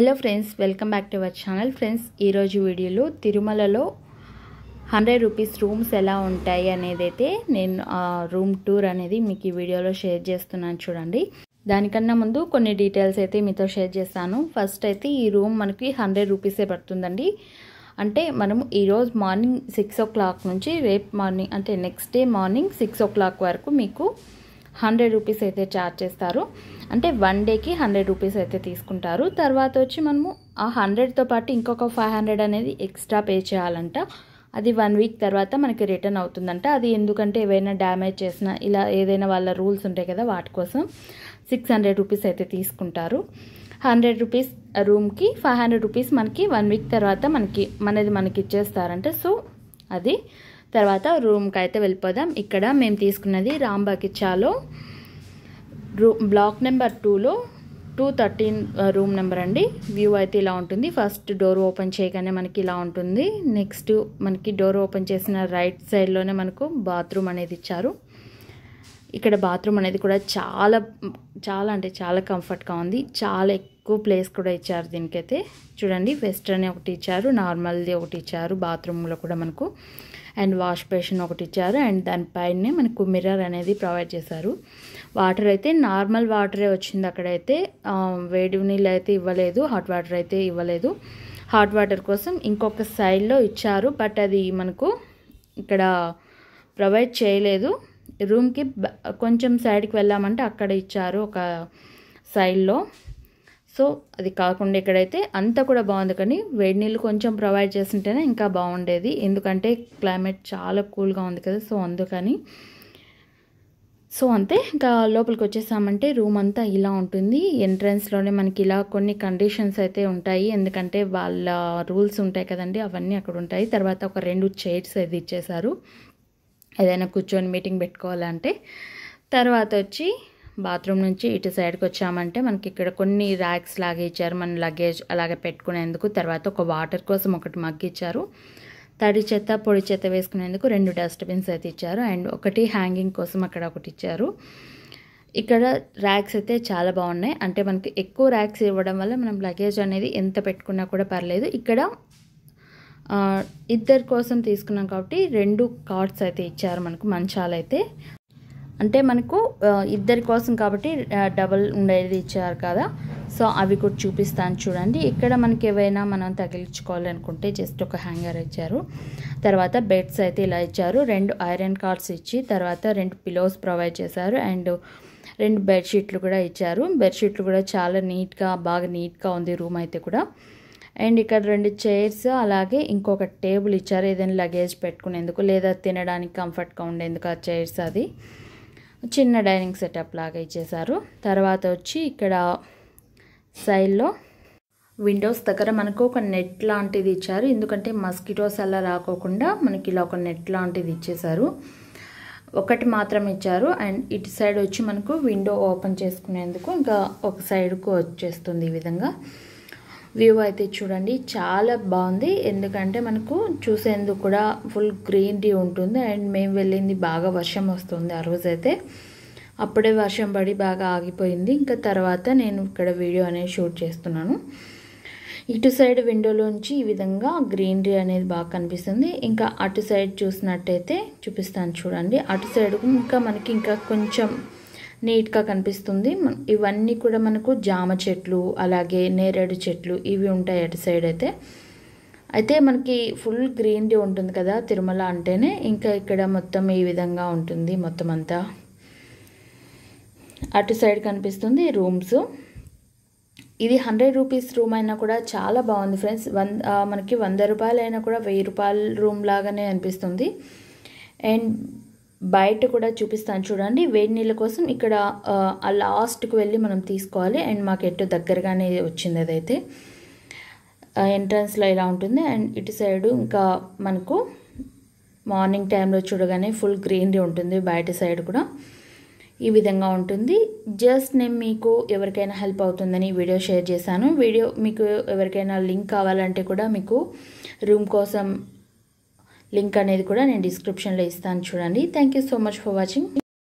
hello friends welcome back to our channel friends ఈరోజు వీడియోలో తిరుమలలో హండ్రెడ్ రూపీస్ రూమ్స్ ఎలా ఉంటాయి అనేది అయితే నేను రూమ్ టూర్ అనేది మీకు ఈ వీడియోలో షేర్ చేస్తున్నాను చూడండి దానికన్నా ముందు కొన్ని డీటెయిల్స్ అయితే మీతో షేర్ చేస్తాను ఫస్ట్ అయితే ఈ రూమ్ మనకి హండ్రెడ్ రూపీసే పడుతుందండి అంటే మనము ఈరోజు మార్నింగ్ సిక్స్ ఓ క్లాక్ నుంచి రేపు మార్నింగ్ అంటే next day morning six o'clock వరకు మీకు హండ్రెడ్ రూపీస్ అయితే ఛార్జ్ చేస్తారు అంటే వన్ డేకి హండ్రెడ్ రూపీస్ అయితే తీసుకుంటారు తర్వాత వచ్చి మనము ఆ హండ్రెడ్తో పాటు ఇంకొక ఫైవ్ హండ్రెడ్ అనేది ఎక్స్ట్రా పే చేయాలంట అది వన్ వీక్ తర్వాత మనకి రిటర్న్ అవుతుందంట అది ఎందుకంటే ఏవైనా డ్యామేజ్ చేసిన ఇలా ఏదైనా వాళ్ళ రూల్స్ ఉంటాయి కదా వాటి కోసం సిక్స్ హండ్రెడ్ రూపీస్ అయితే తీసుకుంటారు హండ్రెడ్ రూపీస్ రూమ్కి ఫైవ్ హండ్రెడ్ రూపీస్ మనకి వన్ వీక్ తర్వాత మనకి మనది మనకి ఇచ్చేస్తారంటే సో అది తర్వాత రూమ్కి అయితే వెళ్ళిపోదాం ఇక్కడ మేము తీసుకున్నది రామ్ బగిచాలో రూ బ్లాక్ నెంబర్ టూలో టూ థర్టీన్ రూమ్ నెంబర్ అండి వ్యూ అయితే ఇలా ఉంటుంది ఫస్ట్ డోర్ ఓపెన్ చేయగానే మనకి ఇలా ఉంటుంది నెక్స్ట్ మనకి డోర్ ఓపెన్ చేసిన రైట్ సైడ్లోనే మనకు బాత్రూమ్ అనేది ఇచ్చారు ఇక్కడ బాత్రూమ్ అనేది కూడా చాలా చాలా అంటే చాలా కంఫర్ట్గా ఉంది చాలా ఎక్కువ ప్లేస్ కూడా ఇచ్చారు దీనికైతే చూడండి వెస్ట్రన్ ఒకటి ఇచ్చారు నార్మల్ది ఒకటి ఇచ్చారు బాత్రూంలో కూడా మనకు అండ్ వాష్ బేషన్ ఒకటి ఇచ్చారు అండ్ దానిపైనే మనకు మిర్రర్ అనేది ప్రొవైడ్ చేశారు వాటర్ అయితే నార్మల్ వాటరే వచ్చింది అక్కడైతే వేడి నీళ్ళు అయితే ఇవ్వలేదు హాట్ వాటర్ అయితే ఇవ్వలేదు హాట్ వాటర్ కోసం ఇంకొక సైడ్లో ఇచ్చారు బట్ అది మనకు ఇక్కడ ప్రొవైడ్ చేయలేదు రూమ్కి కొంచెం సైడ్కి వెళ్ళామంటే అక్కడ ఇచ్చారు ఒక సైడ్లో సో అది కాకుండా ఇక్కడైతే అంతా కూడా బాగుంది కానీ వేడి నీళ్ళు కొంచెం ప్రొవైడ్ చేస్తుంటేనే ఇంకా బాగుండేది ఎందుకంటే క్లైమేట్ చాలా కూల్గా ఉంది కదా సో అందుకని సో అంతే ఇంకా లోపలికి వచ్చేసామంటే రూమ్ అంతా ఇలా ఉంటుంది ఎంట్రన్స్లోనే మనకి ఇలా కొన్ని కండిషన్స్ అయితే ఉంటాయి ఎందుకంటే వాళ్ళ రూల్స్ ఉంటాయి కదండి అవన్నీ అక్కడ ఉంటాయి తర్వాత ఒక రెండు చైర్స్ అది ఇచ్చేశారు ఏదైనా కూర్చొని మీటింగ్ పెట్టుకోవాలంటే తర్వాత వచ్చి బాత్రూమ్ నుంచి ఇటు సైడ్కి వచ్చామంటే మనకి ఇక్కడ కొన్ని ర్యాక్స్ లాగే ఇచ్చారు మన లగేజ్ అలాగే పెట్టుకునేందుకు తర్వాత ఒక వాటర్ కోసం ఒకటి మగ్గిచ్చారు తడి చెత్త పొడి చెత్త వేసుకునేందుకు రెండు డస్ట్బిన్స్ అయితే ఇచ్చారు అండ్ ఒకటి హ్యాంగింగ్ కోసం అక్కడ ఒకటి ఇచ్చారు ఇక్కడ ర్యాక్స్ అయితే చాలా బాగున్నాయి అంటే మనకి ఎక్కువ ర్యాక్స్ ఇవ్వడం వల్ల మనం లగేజ్ అనేది ఎంత పెట్టుకున్నా కూడా పర్లేదు ఇక్కడ ఇద్దరి కోసం తీసుకున్నాం కాబట్టి రెండు కార్డ్స్ అయితే ఇచ్చారు మనకు మంచాలైతే అంటే మనకు ఇద్దరి కోసం కాబట్టి డబల్ ఉండేది ఇచ్చారు కదా సో అవి కూడా చూపిస్తాను చూడండి ఇక్కడ మనకి ఏవైనా మనం తగిలించుకోవాలనుకుంటే జస్ట్ ఒక హ్యాంగర్ ఇచ్చారు తర్వాత బెడ్స్ అయితే ఇలా ఇచ్చారు రెండు ఐరన్ కార్డ్స్ ఇచ్చి తర్వాత రెండు పిలోస్ ప్రొవైడ్ చేశారు అండ్ రెండు బెడ్షీట్లు కూడా ఇచ్చారు బెడ్షీట్లు కూడా చాలా నీట్గా బాగా నీట్గా ఉంది రూమ్ అయితే కూడా అండ్ ఇక్కడ రెండు చైర్స్ అలాగే ఇంకొక టేబుల్ ఇచ్చారు ఏదైనా లగేజ్ పెట్టుకునేందుకు లేదా తినడానికి కంఫర్ట్గా ఉండేందుకు ఆ చైర్స్ అది చిన్న డైనింగ్ సెటప్ లాగా ఇచ్చేశారు తర్వాత వచ్చి ఇక్కడ సైడ్లో విండోస్ దగ్గర మనకు ఒక నెట్ లాంటిది ఇచ్చారు ఎందుకంటే మస్కిటోస్ అలా రాకోకుండా మనకి ఇలా ఒక నెట్ లాంటిది ఇచ్చేశారు ఒకటి మాత్రం ఇచ్చారు అండ్ ఇటు సైడ్ వచ్చి మనకు విండో ఓపెన్ చేసుకునేందుకు ఇంకా ఒక సైడ్కు వచ్చేస్తుంది ఈ విధంగా వ్యూ అయితే చూడండి చాలా బాగుంది ఎందుకంటే మనకు చూసేందుకు కూడా ఫుల్ గ్రీనరీ ఉంటుంది అండ్ మేము వెళ్ళింది బాగా వర్షం వస్తుంది ఆ రోజైతే అప్పుడే వర్షం పడి బాగా ఆగిపోయింది ఇంకా తర్వాత నేను ఇక్కడ వీడియో అనేది షూట్ చేస్తున్నాను ఇటు సైడ్ విండోలోంచి ఈ విధంగా గ్రీనరీ అనేది బాగా కనిపిస్తుంది ఇంకా అటు సైడ్ చూసినట్టయితే చూపిస్తాను చూడండి అటు సైడ్ ఇంకా మనకి ఇంకా కొంచెం నీట్గా కనిపిస్తుంది ఇవన్నీ కూడా మనకు జామ చెట్లు అలాగే నేరేడు చెట్లు ఇవి ఉంటాయి అటు సైడ్ అయితే అయితే మనకి ఫుల్ గ్రీనరీ ఉంటుంది కదా తిరుమల అంటేనే ఇంకా ఇక్కడ మొత్తం ఈ విధంగా ఉంటుంది మొత్తం అంతా అటు సైడ్ కనిపిస్తుంది రూమ్స్ ఇది హండ్రెడ్ రూపీస్ రూమ్ అయినా కూడా చాలా బాగుంది ఫ్రెండ్స్ వన్ మనకి వంద రూపాయలు అయినా కూడా వెయ్యి రూపాయల రూమ్ లాగానే అనిపిస్తుంది అండ్ బయట కూడా చూపిస్తాను చూడండి వేడి నీళ్ళ కోసం ఇక్కడ ఆ లాస్ట్కి వెళ్ళి మనం తీసుకోవాలి అండ్ మాకు ఎటు దగ్గరగానే వచ్చింది అదైతే ఎంట్రన్స్లో ఇలా ఉంటుంది అండ్ ఇటు సైడు ఇంకా మనకు మార్నింగ్ టైంలో చూడగానే ఫుల్ గ్రీనరీ ఉంటుంది బయట సైడ్ కూడా ఈ విధంగా ఉంటుంది జస్ట్ నేను మీకు ఎవరికైనా హెల్ప్ అవుతుందని వీడియో షేర్ చేశాను వీడియో మీకు ఎవరికైనా లింక్ కావాలంటే కూడా మీకు రూమ్ కోసం లింక్ అనేది కూడా నేను డిస్క్రిప్షన్లో ఇస్తాను చూడండి thank so much for watching